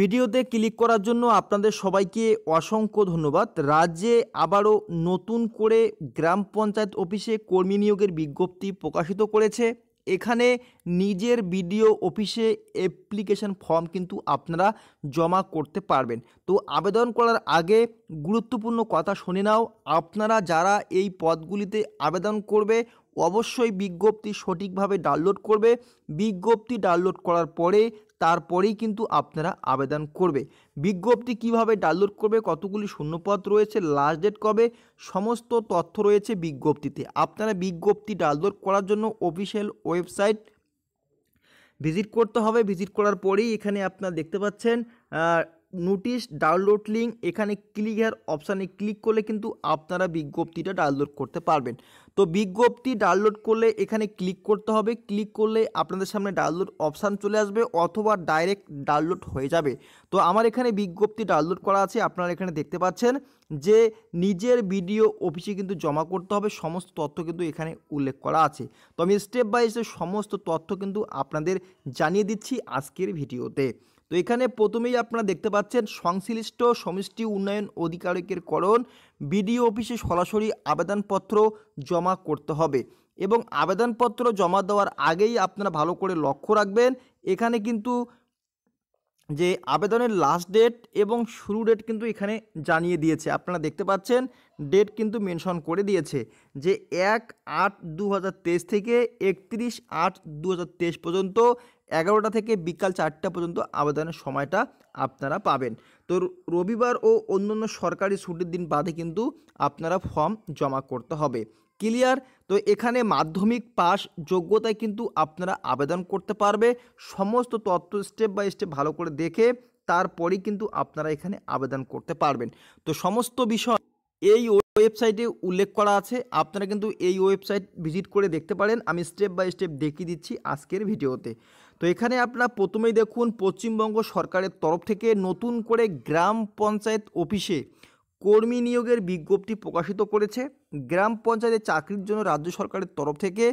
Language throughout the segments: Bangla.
ভিডিওতে ক্লিক করার জন্য আপনাদের সবাইকে অসংখ্য ধন্যবাদ রাজ্যে আবারও নতুন করে গ্রাম পঞ্চায়েত অফিসে কর্মী নিয়োগের বিজ্ঞপ্তি প্রকাশিত করেছে এখানে নিজের বিডিও অফিসে অ্যাপ্লিকেশন ফর্ম কিন্তু আপনারা জমা করতে পারবেন তো আবেদন করার আগে গুরুত্বপূর্ণ কথা শুনে নাও আপনারা যারা এই পদগুলিতে আবেদন করবে অবশ্যই বিজ্ঞপ্তি সঠিকভাবে ডাউনলোড করবে বিজ্ঞপ্তি ডাউনলোড করার পরে তারপরেই কিন্তু আপনারা আবেদন করবে বিজ্ঞপ্তি কিভাবে ডাউনলোড করবে কতগুলি শূন্যপদ রয়েছে লাস্ট ডেট কবে সমস্ত তথ্য রয়েছে বিজ্ঞপ্তিতে আপনারা বিজ্ঞপ্তি ডাউনলোড করার জন্য অফিসিয়াল ওয়েবসাইট ভিজিট করতে হবে ভিজিট করার পরেই এখানে আপনারা দেখতে পাচ্ছেন নোটিশ ডাউনলোড লিঙ্ক এখানে ক্লিক হেয়ার অপশানে ক্লিক করলে কিন্তু আপনারা বিজ্ঞপ্তিটা ডাউনলোড করতে পারবেন তো বিজ্ঞপ্তি ডাউনলোড করলে এখানে ক্লিক করতে হবে ক্লিক করলে আপনাদের সামনে ডাউনলোড অপশান চলে আসবে অথবা ডাইরেক্ট ডাউনলোড হয়ে যাবে তো আমার এখানে বিজ্ঞপ্তি ডাউনলোড করা আছে আপনারা এখানে দেখতে পাচ্ছেন যে নিজের ভিডিও অফিসে কিন্তু জমা করতে হবে সমস্ত তথ্য কিন্তু এখানে উল্লেখ করা আছে তো আমি স্টেপ বাই স্টেপ সমস্ত তথ্য কিন্তু আপনাদের জানিয়ে দিচ্ছি আজকের ভিডিওতে তো এখানে প্রথমেই আপনারা দেখতে পাচ্ছেন সংশ্লিষ্ট সমষ্টি উন্নয়ন অধিকারিকের করণ বিডিও অফিসে সরাসরি আবেদনপত্র জমা করতে হবে এবং আবেদনপত্র জমা দেওয়ার আগেই আপনারা ভালো করে লক্ষ্য রাখবেন এখানে কিন্তু যে আবেদনের লাস্ট ডেট এবং শুরু ডেট কিন্তু এখানে জানিয়ে দিয়েছে আপনারা দেখতে পাচ্ছেন ডেট কিন্তু মেনশন করে দিয়েছে যে এক আট দু থেকে একত্রিশ আট দু পর্যন্ত এগারোটা থেকে বিকাল চারটা পর্যন্ত আবেদনের সময়টা আপনারা পাবেন তো রবিবার ও অন্যান্য সরকারি ছুটির দিন বাদে কিন্তু আপনারা ফর্ম জমা করতে হবে ক্লিয়ার তো এখানে মাধ্যমিক পাস যোগ্যতায় কিন্তু আপনারা আবেদন করতে পারবে সমস্ত তথ্য স্টেপ বাই স্টেপ ভালো করে দেখে তারপরেই কিন্তু আপনারা এখানে আবেদন করতে পারবেন তো সমস্ত বিষয় এই ওয়েবসাইটে উল্লেখ করা আছে আপনারা কিন্তু এই ওয়েবসাইট ভিজিট করে দেখতে পারেন আমি স্টেপ বাই স্টেপ দেখিয়ে দিচ্ছি আজকের ভিডিওতে তো এখানে আপনারা প্রথমেই দেখুন পশ্চিমবঙ্গ সরকারের তরফ থেকে নতুন করে গ্রাম পঞ্চায়েত অফিসে কর্মী নিয়োগের বিজ্ঞপ্তি প্রকাশিত করেছে গ্রাম পঞ্চায়েতে চাকরির জন্য রাজ্য সরকারের তরফ থেকে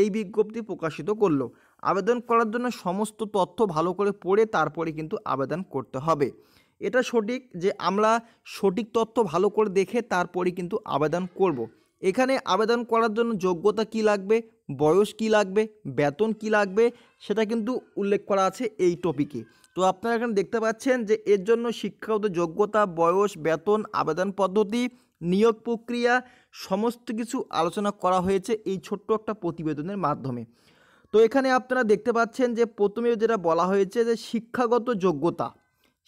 এই বিজ্ঞপ্তি প্রকাশিত করলো আবেদন করার জন্য সমস্ত তথ্য ভালো করে পড়ে তারপরে কিন্তু আবেদন করতে হবে এটা সঠিক যে আমরা সঠিক তথ্য ভালো করে দেখে তারপরে কিন্তু আবেদন করব। এখানে আবেদন করার জন্য যোগ্যতা কি লাগবে বয়স কি লাগবে বেতন কি লাগবে সেটা কিন্তু উল্লেখ করা আছে এই টপিকে তো আপনারা এখানে দেখতে পাচ্ছেন যে এর জন্য শিক্ষাগত যোগ্যতা বয়স বেতন আবেদন পদ্ধতি নিয়োগ প্রক্রিয়া সমস্ত কিছু আলোচনা করা হয়েছে এই ছোট্ট একটা প্রতিবেদনের মাধ্যমে তো এখানে আপনারা দেখতে পাচ্ছেন যে প্রথমে যেটা বলা হয়েছে যে শিক্ষাগত যোগ্যতা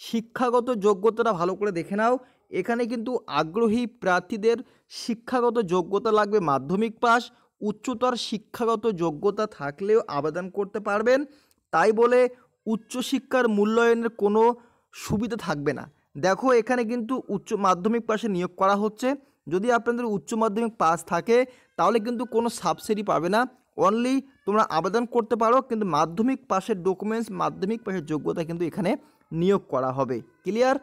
শিক্ষাগত যোগ্যতাটা ভালো করে দেখে নাও এখানে কিন্তু আগ্রহী প্রার্থীদের শিক্ষাগত যোগ্যতা লাগবে মাধ্যমিক পাস উচ্চতর শিক্ষাগত যোগ্যতা থাকলেও আবেদন করতে পারবেন তাই বলে উচ্চশিক্ষার মূল্যায়নের কোনো সুবিধা থাকবে না দেখো এখানে কিন্তু উচ্চ মাধ্যমিক পাশে নিয়োগ করা হচ্ছে যদি আপনাদের উচ্চ মাধ্যমিক পাস থাকে তাহলে কিন্তু কোনো সাবসিডি পাবে না অনলি তোমরা আবেদন করতে পারো কিন্তু মাধ্যমিক পাশের ডকুমেন্টস মাধ্যমিক পাশের যোগ্যতা কিন্তু এখানে নিয়োগ করা হবে ক্লিয়ার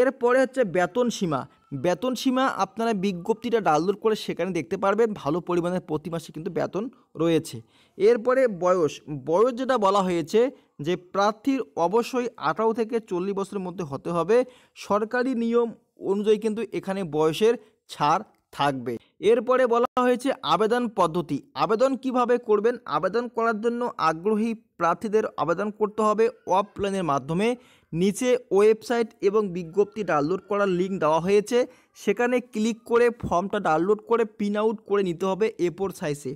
এরপরে হচ্ছে বেতন সীমা বেতন সীমা আপনারা বিজ্ঞপ্তিটা ডাউনলোড করে সেখানে দেখতে পারবেন ভালো পরিমাণে প্রতি মাসে কিন্তু বেতন রয়েছে এরপরে বয়স বয়স যেটা বলা হয়েছে যে প্রার্থীর অবশ্যই আঠারো থেকে চল্লিশ বছরের মধ্যে হতে হবে সরকারি নিয়ম অনুযায়ী কিন্তু এখানে বয়সের ছাড় থাকবে এরপরে বলা হয়েছে আবেদন পদ্ধতি আবেদন কিভাবে করবেন আবেদন করার জন্য আগ্রহী প্রার্থীদের আবেদন করতে হবে অফলাইনের মাধ্যমে নিচে ওয়েবসাইট এবং বিজ্ঞপ্তি ডাউনলোড করার লিঙ্ক দেওয়া হয়েছে সেখানে ক্লিক করে ফর্মটা ডাউনলোড করে প্রিন্ট আউট করে নিতে হবে এপোর সাইজে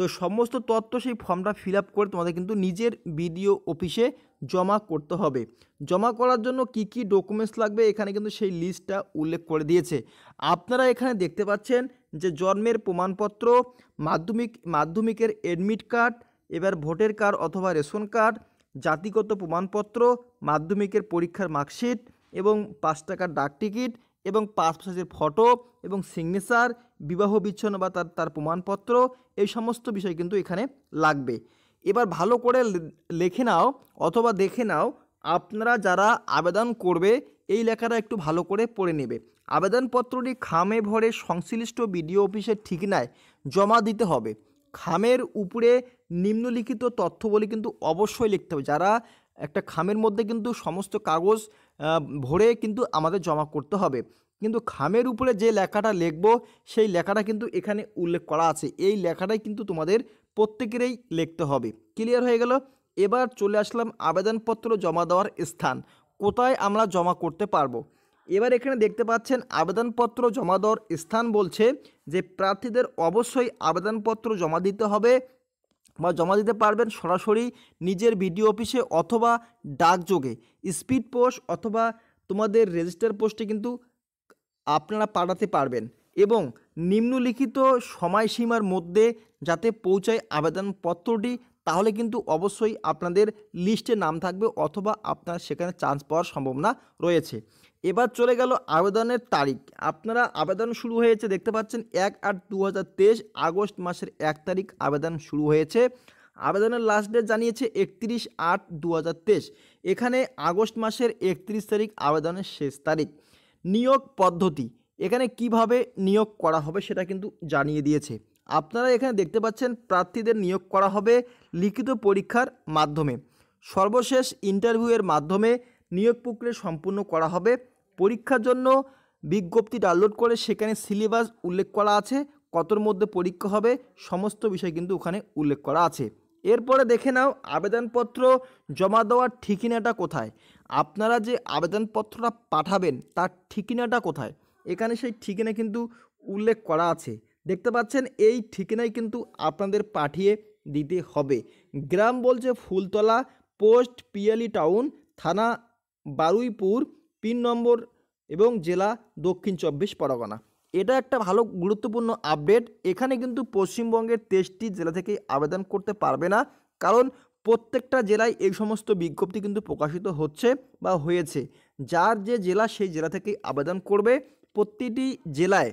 তো সমস্ত তথ্য সেই ফর্মটা ফিল আপ করে তোমাদের কিন্তু নিজের বিডিও অফিসে জমা করতে হবে জমা করার জন্য কি কি ডকুমেন্টস লাগবে এখানে কিন্তু সেই লিস্টটা উল্লেখ করে দিয়েছে আপনারা এখানে দেখতে পাচ্ছেন যে জন্মের প্রমাণপত্র মাধ্যমিক মাধ্যমিকের এডমিট কার্ড এবার ভোটের কার্ড অথবা রেশন কার্ড জাতিগত প্রমাণপত্র মাধ্যমিকের পরীক্ষার মার্কশিট এবং পাঁচ টাকার ডাকটিকিট এবং পাসপোর্ট সাইজের ফটো এবং সিগনেচার বিবাহ বিচ্ছন্ন বা তার তার প্রমাণপত্র এই সমস্ত বিষয় কিন্তু এখানে লাগবে এবার ভালো করে লেখে নাও অথবা দেখে নাও আপনারা যারা আবেদন করবে এই লেখাটা একটু ভালো করে পড়ে নেবে আবেদনপত্রটি খামে ভরে সংশ্লিষ্ট বিডিও অফিসের ঠিকানায় জমা দিতে হবে খামের উপরে নিম্নলিখিত তথ্যগুলি কিন্তু অবশ্যই লিখতে হবে যারা একটা খামের মধ্যে কিন্তু সমস্ত কাগজ ভরে কিন্তু আমাদের জমা করতে হবে কিন্তু খামের উপরে যে লেখাটা লিখবো সেই লেখাটা কিন্তু এখানে উল্লেখ করা আছে এই লেখাটাই কিন্তু তোমাদের প্রত্যেকেরই লিখতে হবে ক্লিয়ার হয়ে গেল এবার চলে আসলাম আবেদনপত্র জমা দেওয়ার স্থান কোথায় আমরা জমা করতে পারবো এবার এখানে দেখতে পাচ্ছেন আবেদনপত্র জমা দেওয়ার স্থান বলছে যে প্রার্থীদের অবশ্যই আবেদনপত্র জমা দিতে হবে বা জমা দিতে পারবেন সরাসরি নিজের ভিডিও অফিসে অথবা ডাকযোগে স্পিড পোস্ট অথবা তোমাদের রেজিস্টার পোস্টে কিন্তু আপনারা পাঠাতে পারবেন এবং নিম্নলিখিত সময়সীমার মধ্যে যাতে পৌঁছায় আবেদনপত্রটি তাহলে কিন্তু অবশ্যই আপনাদের লিস্টে নাম থাকবে অথবা আপনার সেখানে চান্স পাওয়ার সম্ভাবনা রয়েছে এবার চলে গেল আবেদনের তারিখ আপনারা আবেদন শুরু হয়েছে দেখতে পাচ্ছেন এক আট দু আগস্ট মাসের এক তারিখ আবেদন শুরু হয়েছে আবেদনের লাস্ট ডেট জানিয়েছে একত্রিশ আট দু এখানে আগস্ট মাসের একত্রিশ তারিখ আবেদনের শেষ তারিখ নিয়োগ পদ্ধতি এখানে কিভাবে নিয়োগ করা হবে সেটা কিন্তু জানিয়ে দিয়েছে আপনারা এখানে দেখতে পাচ্ছেন প্রার্থীদের নিয়োগ করা হবে লিখিত পরীক্ষার মাধ্যমে সর্বশেষ ইন্টারভিউয়ের মাধ্যমে নিয়োগ প্রক্রিয়া সম্পূর্ণ করা হবে পরীক্ষার জন্য বিজ্ঞপ্তি ডাউনলোড করে সেখানে সিলেবাস উল্লেখ করা আছে কতর মধ্যে পরীক্ষা হবে সমস্ত বিষয় কিন্তু ওখানে উল্লেখ করা আছে এরপরে দেখে নাও আবেদনপত্র জমা দেওয়ার ঠিকানাটা কোথায় আপনারা যে আবেদনপত্রটা পাঠাবেন তার ঠিকানাটা কোথায় এখানে সেই ঠিকানা কিন্তু উল্লেখ করা আছে দেখতে পাচ্ছেন এই ঠিকানায় কিন্তু আপনাদের পাঠিয়ে দিতে হবে গ্রাম বলছে ফুলতলা পোস্ট পিয়ালি টাউন থানা বারুইপুর পিন নম্বর এবং জেলা দক্ষিণ চব্বিশ পরগনা এটা একটা ভালো গুরুত্বপূর্ণ আপডেট এখানে কিন্তু পশ্চিমবঙ্গের তেইশটি জেলা থেকে আবেদন করতে পারবে না কারণ প্রত্যেকটা জেলায় এই সমস্ত বিজ্ঞপ্তি কিন্তু প্রকাশিত হচ্ছে বা হয়েছে যার যে জেলা সেই জেলা থেকে আবেদন করবে প্রতিটি জেলায়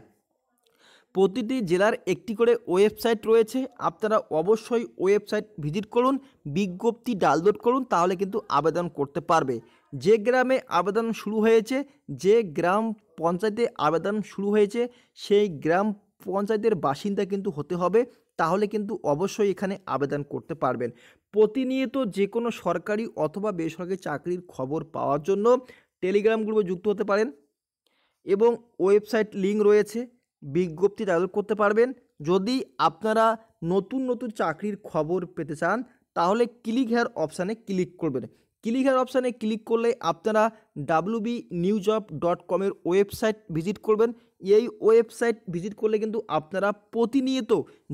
প্রতিটি জেলার একটি করে ওয়েবসাইট রয়েছে আপনারা অবশ্যই ওয়েবসাইট ভিজিট করুন বিজ্ঞপ্তি ডাউনলোড করুন তাহলে কিন্তু আবেদন করতে পারবে যে গ্রামে আবেদন শুরু হয়েছে যে গ্রাম পঞ্চায়েতে আবেদন শুরু হয়েছে সেই গ্রাম পঞ্চায়েতের বাসিন্দা কিন্তু হতে হবে তাহলে কিন্তু অবশ্যই এখানে আবেদন করতে পারবেন প্রতিনিয়ত যে কোনো সরকারি অথবা বেসরকারি চাকরির খবর পাওয়ার জন্য টেলিগ্রাম গ্রুপে যুক্ত হতে পারেন এবং ওয়েবসাইট লিঙ্ক রয়েছে বিজ্ঞপ্তি ডাউনলোড করতে পারবেন যদি আপনারা নতুন নতুন চাকরির খবর পেতে চান তাহলে ক্লিক হেয়ার অপশানে ক্লিক করবেন ক্লিক হেয়ার অপশানে ক্লিক করলে আপনারা ডাব্লুবি নিউ জব ডট কমের ওয়েবসাইট ভিজিট করবেন এই ওয়েবসাইট ভিজিট করলে কিন্তু আপনারা প্রতিনিয়ত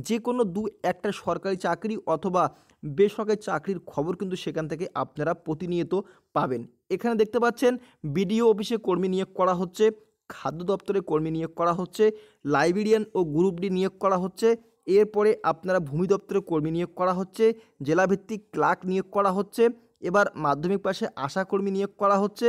যে কোনো দু একটা সরকারি চাকরি অথবা বেসরকারি চাকরির খবর কিন্তু সেখান থেকে আপনারা প্রতিনিয়ত পাবেন এখানে দেখতে পাচ্ছেন বিডিও অফিসে কর্মী নিয়োগ করা হচ্ছে খাদ্য দপ্তরে কর্মী নিয়োগ করা হচ্ছে লাইব্রেরিয়ান ও গ্রুপ ডি নিয়োগ করা হচ্ছে এরপরে আপনারা ভূমি দপ্তরে কর্মী নিয়োগ করা হচ্ছে জেলাভিত্তিক ক্লার্ক নিয়োগ করা হচ্ছে এবার মাধ্যমিক পাশে আশাকর্মী নিয়োগ করা হচ্ছে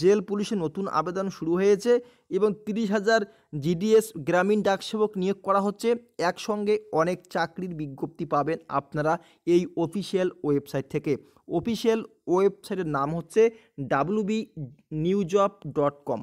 জেল পুলিশে নতুন আবেদন শুরু হয়েছে এবং তিরিশ হাজার জিডিএস গ্রামীণ ডাকসেবক নিয়োগ করা হচ্ছে একসঙ্গে অনেক চাকরির বিজ্ঞপ্তি পাবেন আপনারা এই অফিসিয়াল ওয়েবসাইট থেকে অফিসিয়াল ওয়েবসাইটের নাম হচ্ছে ডাব্লুবি বি ডট কম